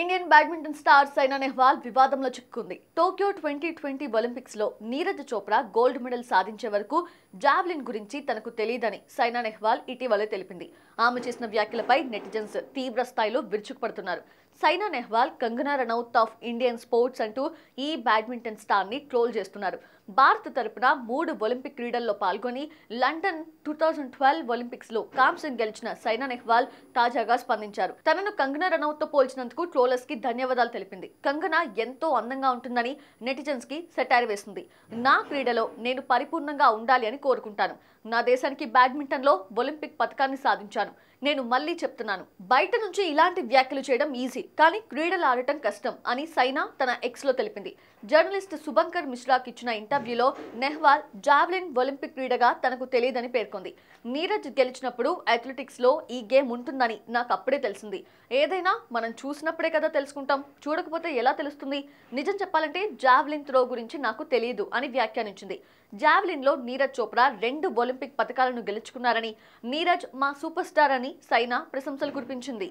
Indian badminton star Saina Nehwal వివాదంలో చిక్కుంది Tokyo twenty twenty ఒలింపిక్స్లో నీరజ్ చోప్రా గోల్డ్ మెడల్ సాధించే వరకు జావ్లిన్ గురించి తనకు తెలియదని సైనా నెహ్వాల్ ఇటీవలే తెలిపింది ఆమె చేసిన వ్యాఖ్యలపై నెటిజన్స్ తీవ్ర స్థాయిలో విరుచుకుపడుతున్నారు Saina Nehwal Kangana Ranaut of Indian sports అంటూ ఈ బ్యాడ్మింటన్ స్టార్ ని ట్రోల్ చేస్తున్నారు భారత్ తరపున మూడు ఒలింపిక్ క్రీడల్లో పాల్గొని London two thousand twelve Olympics లో కాంస్యం గెలిచిన సైనా నెహ్వాల్ తాజాగా స్పందించారు తనను కంగనా రనౌత్తో పోల్చినందుకు ట్రోల్ ట్రోలర్స్ కి ధన్యవాదాలు తెలిపింది కంగనా ఎంతో అందంగా ఉంటుందని నెటిజన్స్ కి సెటైర్ వేసింది నా క్రీడలో నేను పరిపూర్ణంగా ఉండాలి అని కోరుకుంటాను నా దేశానికి బ్యాడ్మింటన్లో ఒలింపిక్ పథకాన్ని సాధించాను నేను మళ్ళీ చెప్తున్నాను బయట నుంచి ఇలాంటి వ్యాఖ్యలు చేయడం ఈజీ కానీ క్రీడలు ఆడటం కష్టం అని సైనా తన ఎక్స్లో తెలిపింది జర్నలిస్ట్ శుభంకర్ మిశ్రాకి ఇచ్చిన ఇంటర్వ్యూలో నెహ్వాల్ జావ్లిన్ ఒలింపిక్ క్రీడగా తనకు తెలియదని పేర్కొంది నీరజ్ గెలిచినప్పుడు అథ్లెటిక్స్లో ఈ గేమ్ ఉంటుందని నాకు అప్పుడే తెలిసింది ఏదైనా మనం చూసినప్పుడే కదా తెలుసుకుంటాం చూడకపోతే ఎలా తెలుస్తుంది నిజం చెప్పాలంటే జావ్లిన్ త్రో గురించి నాకు తెలియదు అని వ్యాఖ్యానించింది జావ్లిన్లో నీరజ్ చోప్రా రెండు ఒలింపిక్ పథకాలను గెలుచుకున్నారని నీరజ్ మా సూపర్ స్టార్ అని సైనా ప్రశంసలు కురిపించింది